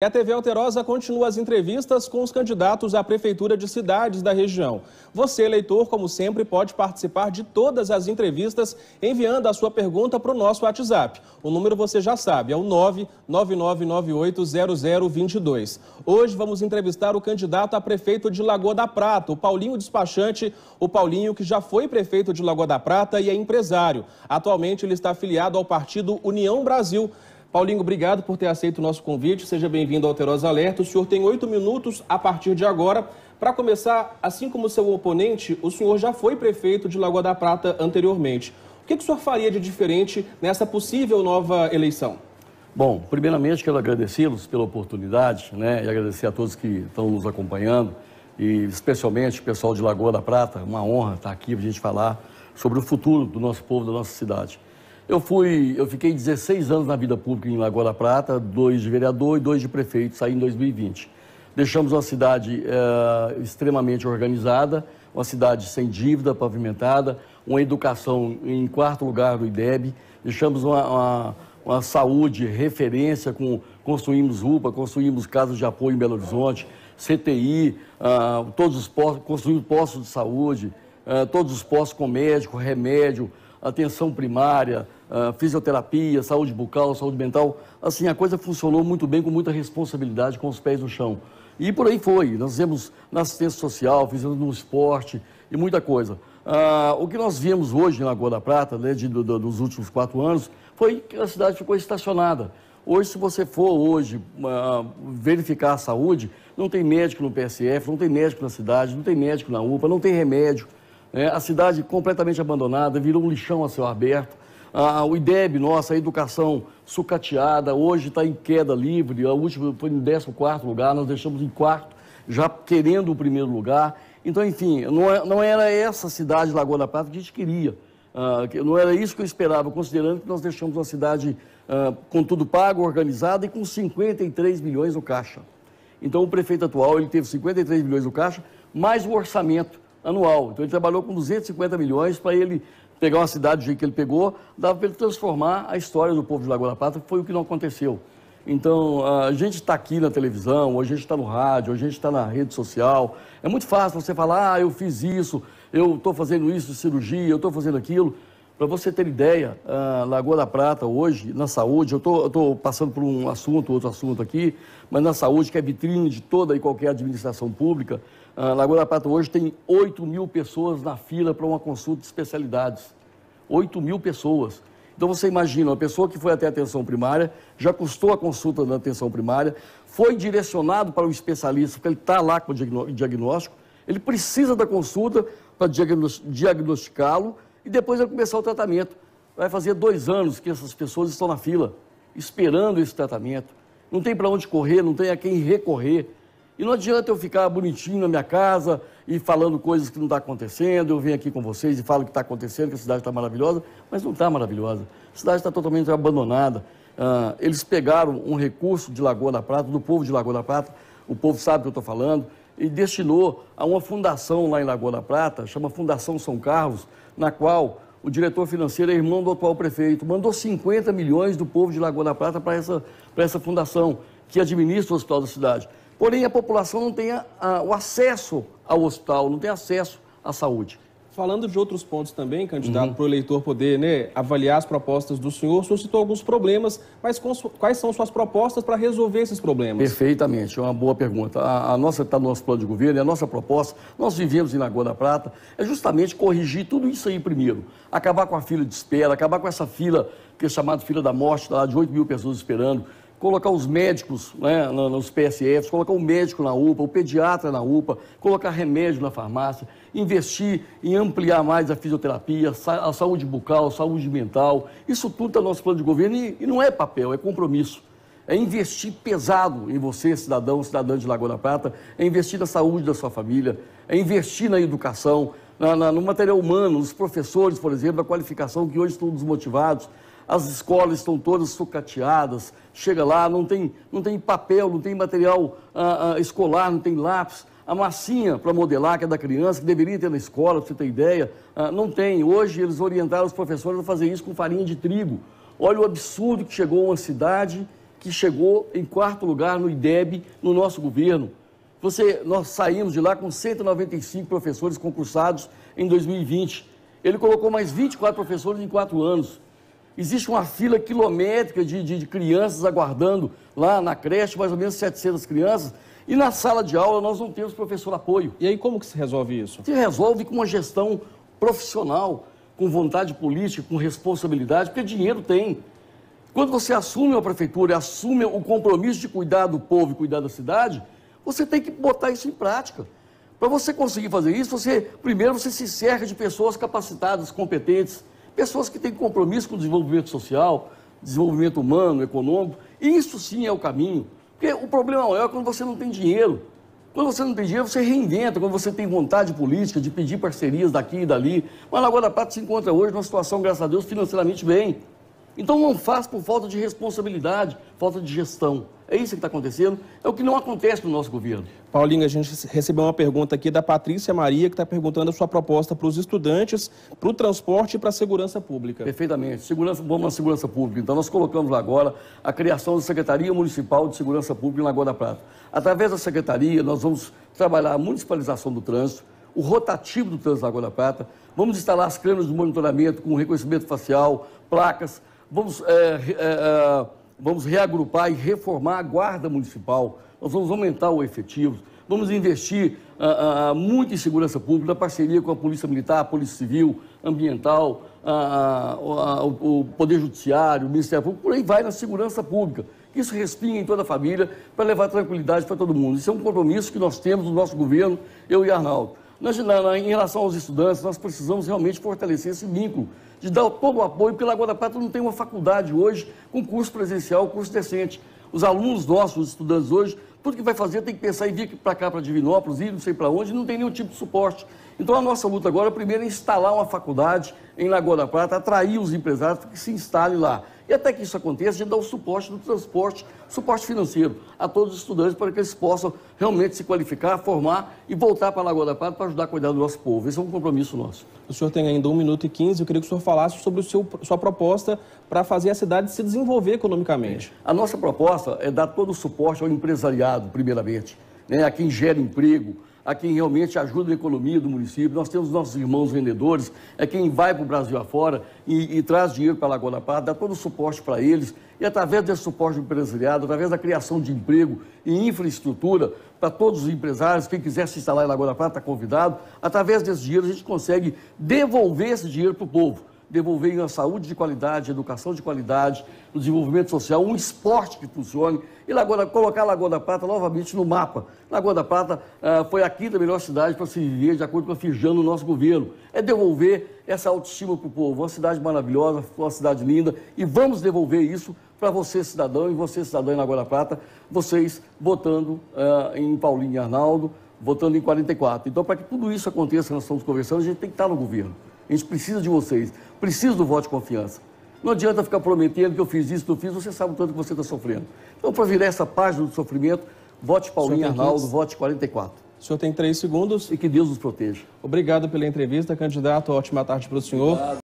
E a TV Alterosa continua as entrevistas com os candidatos à prefeitura de cidades da região. Você, eleitor, como sempre, pode participar de todas as entrevistas enviando a sua pergunta para o nosso WhatsApp. O número você já sabe, é o 999980022. Hoje vamos entrevistar o candidato a prefeito de Lagoa da Prata, o Paulinho Despachante, o Paulinho que já foi prefeito de Lagoa da Prata e é empresário. Atualmente ele está afiliado ao partido União Brasil. Paulinho, obrigado por ter aceito o nosso convite. Seja bem-vindo ao Alterosa Alerta. O senhor tem oito minutos a partir de agora. Para começar, assim como seu oponente, o senhor já foi prefeito de Lagoa da Prata anteriormente. O que, que o senhor faria de diferente nessa possível nova eleição? Bom, primeiramente quero agradecê-los pela oportunidade né, e agradecer a todos que estão nos acompanhando e especialmente o pessoal de Lagoa da Prata. Uma honra estar aqui para a gente falar sobre o futuro do nosso povo, da nossa cidade. Eu fui, eu fiquei 16 anos na vida pública em Lagoa da Prata, dois de vereador e dois de prefeito, saí em 2020. Deixamos uma cidade é, extremamente organizada, uma cidade sem dívida, pavimentada, uma educação em quarto lugar do IDEB, deixamos uma, uma, uma saúde referência, com, construímos UPA, construímos casas de apoio em Belo Horizonte, CTI, uh, ah, todos os postos, construímos postos de saúde, uh, todos os postos com médico, remédio, atenção primária, ah, fisioterapia, saúde bucal, saúde mental. Assim, a coisa funcionou muito bem, com muita responsabilidade, com os pés no chão. E por aí foi. Nós fizemos na assistência social, fizemos no esporte e muita coisa. Ah, o que nós vimos hoje em Lagoa da Prata, né, de, dos últimos quatro anos, foi que a cidade ficou estacionada. Hoje, se você for hoje ah, verificar a saúde, não tem médico no PSF, não tem médico na cidade, não tem médico na UPA, não tem remédio. É, a cidade completamente abandonada, virou um lixão a céu aberto. o IDEB, nossa, a educação sucateada, hoje está em queda livre, a última foi em 14 lugar, nós deixamos em quarto, já querendo o primeiro lugar. Então, enfim, não, é, não era essa cidade Lagoa da Prata que a gente queria. Ah, não era isso que eu esperava, considerando que nós deixamos uma cidade ah, com tudo pago, organizada e com 53 milhões no caixa. Então, o prefeito atual ele teve 53 milhões no caixa, mais o orçamento anual. Então ele trabalhou com 250 milhões para ele pegar uma cidade do jeito que ele pegou, dava para ele transformar a história do povo de Lagoa da Prata, foi o que não aconteceu. Então, a gente está aqui na televisão, ou a gente está no rádio, ou a gente está na rede social. É muito fácil você falar, ah, eu fiz isso, eu estou fazendo isso cirurgia, eu estou fazendo aquilo. Para você ter ideia, a Lagoa da Prata hoje, na saúde, eu estou passando por um assunto, outro assunto aqui, mas na saúde, que é vitrine de toda e qualquer administração pública, a Lagoa da Prata hoje tem 8 mil pessoas na fila para uma consulta de especialidades. 8 mil pessoas. Então você imagina, uma pessoa que foi até a atenção primária, já custou a consulta da atenção primária, foi direcionado para o especialista, porque ele está lá com o diagnóstico, ele precisa da consulta para diagnosticá-lo e depois vai começar o tratamento. Vai fazer dois anos que essas pessoas estão na fila, esperando esse tratamento. Não tem para onde correr, não tem a quem recorrer. E não adianta eu ficar bonitinho na minha casa e falando coisas que não está acontecendo. Eu venho aqui com vocês e falo que está acontecendo, que a cidade está maravilhosa, mas não está maravilhosa. A cidade está totalmente abandonada. Ah, eles pegaram um recurso de Lagoa da Prata, do povo de Lagoa da Prata, o povo sabe o que eu estou falando e destinou a uma fundação lá em Lagoa da Prata, chama Fundação São Carlos, na qual o diretor financeiro é irmão do atual prefeito. Mandou 50 milhões do povo de Lagoa da Prata para essa, essa fundação que administra o hospital da cidade. Porém, a população não tem a, a, o acesso ao hospital, não tem acesso à saúde. Falando de outros pontos também, candidato, uhum. para o eleitor poder né, avaliar as propostas do senhor, o senhor citou alguns problemas, mas quais são suas propostas para resolver esses problemas? Perfeitamente, é uma boa pergunta. A, a nossa está no nosso plano de governo, é a nossa proposta, nós vivemos em Lagoa da Prata, é justamente corrigir tudo isso aí primeiro. Acabar com a fila de espera, acabar com essa fila que é chamada fila da morte, tá lá de 8 mil pessoas esperando colocar os médicos né, nos PSFs, colocar o médico na UPA, o pediatra na UPA, colocar remédio na farmácia, investir em ampliar mais a fisioterapia, a saúde bucal, a saúde mental. Isso tudo está no nosso plano de governo e, não é papel, é compromisso. É investir pesado em você, cidadão, cidadã de Lagoa da Prata, é investir na saúde da sua família, é investir na educação, na, na, no material humano, nos professores, por exemplo, a qualificação, que hoje estão desmotivados as escolas estão todas sucateadas, chega lá, não tem, não tem papel, não tem material ah, ah, escolar, não tem lápis. A massinha para modelar, que é da criança, que deveria ter na escola, para você ter ideia, ah, não tem. Hoje eles orientaram os professores a fazer isso com farinha de trigo. Olha o absurdo que chegou uma cidade que chegou em quarto lugar no IDEB, no nosso governo. Você, nós saímos de lá com 195 professores concursados em 2020. Ele colocou mais 24 professores em quatro anos. Existe uma fila quilométrica de, de, de crianças aguardando lá na creche, mais ou menos 700 crianças. E na sala de aula nós não temos professor apoio. E aí como que se resolve isso? Se resolve com uma gestão profissional, com vontade política, com responsabilidade, porque dinheiro tem. Quando você assume a prefeitura, assume o compromisso de cuidar do povo e cuidar da cidade, você tem que botar isso em prática. Para você conseguir fazer isso, você primeiro você se cerca de pessoas capacitadas, competentes, Pessoas que têm compromisso com o desenvolvimento social, desenvolvimento humano, econômico. Isso sim é o caminho. Porque o problema maior é quando você não tem dinheiro. Quando você não tem dinheiro, você reinventa. Quando você tem vontade política de pedir parcerias daqui e dali. Mas Lagoa da Prata se encontra hoje numa situação, graças a Deus, financeiramente bem. Então não faz por falta de responsabilidade, falta de gestão. É isso que está acontecendo, é o que não acontece no nosso governo. Paulinho, a gente recebeu uma pergunta aqui da Patrícia Maria, que está perguntando a sua proposta para os estudantes, para o transporte e para a segurança pública. Perfeitamente. Segurança, vamos na segurança pública. Então, nós colocamos lá agora a criação da Secretaria Municipal de Segurança Pública em Lagoa da Prata. Através da Secretaria, nós vamos trabalhar a municipalização do trânsito, o rotativo do trânsito da Lagoa da Prata, vamos instalar as câmeras de monitoramento com reconhecimento facial, placas, vamos, é, é, é, vamos reagrupar e reformar a Guarda Municipal, nós vamos aumentar o efetivo, vamos investir é, é, muito em segurança pública, parceria com a Polícia Militar, a Polícia Civil, Ambiental, o, o, Poder Judiciário, o Ministério Público, por aí vai na segurança pública. Isso respinga em toda a família para levar tranquilidade para todo mundo. Isso é um compromisso que nós temos no nosso governo, eu e Arnaldo. Nós, na, na, em relação aos estudantes, nós precisamos realmente fortalecer esse vínculo, de dar todo o apoio, porque Lagoa da Prata não tem uma faculdade hoje com curso presencial, curso decente. Os alunos nossos, os estudantes hoje, tudo que vai fazer tem que pensar em vir para cá, para Divinópolis, ir não sei para onde, não tem nenhum tipo de suporte. Então a nossa luta agora, primeiro, é instalar uma faculdade em Lagoa da Prata, atrair os empresários para que se instalem lá. E até que isso aconteça, a gente dá o suporte do transporte, suporte financeiro a todos os estudantes para que eles possam realmente se qualificar, formar e voltar para a Lagoa da Prata para ajudar a cuidar do nosso povo. Esse é um compromisso nosso. O senhor tem ainda 1 minuto e 15. Eu queria que o senhor falasse sobre seu, sua proposta para fazer a cidade se desenvolver economicamente. É. A nossa proposta é dar todo o suporte ao empresariado, primeiramente, né, a quem gera emprego, a quem realmente ajuda a economia do município. Nós temos nossos irmãos vendedores, é quem vai para o Brasil afora e, e traz dinheiro para a Lagoa da Prata, dá todo o suporte para eles. E através desse suporte empresariado, através da criação de emprego e infraestrutura para todos os empresários, quem quiser se instalar em Lagoa da Prata está convidado. Através desse dinheiro, a gente consegue devolver esse dinheiro para o povo devolverem a saúde de qualidade, a educação de qualidade, o desenvolvimento social, um esporte que funcione e Lagoa, colocar Lagoa da Prata novamente no mapa. Lagoa da Prata ah, foi a quinta melhor cidade para se viver, de acordo com a Firjan, no nosso governo. É devolver essa autoestima para o povo. Uma cidade maravilhosa, uma cidade linda e vamos devolver isso para você, cidadão, e você, cidadão em Lagoa da Prata, vocês votando ah, em Paulinho e Arnaldo, votando em 44. Então, para que tudo isso aconteça na nós estamos conversando, a gente tem que estar tá no governo. A gente precisa de vocês, precisa do voto de confiança. Não adianta ficar prometendo que eu fiz isso, não fiz, você sabe o tanto que você está sofrendo. Então, para virar essa página do sofrimento, vote Paulinho Arnaldo, vote 44. O senhor tem três segundos. E que Deus nos proteja. Obrigado pela entrevista, candidato. Ótima tarde para o senhor. Obrigado.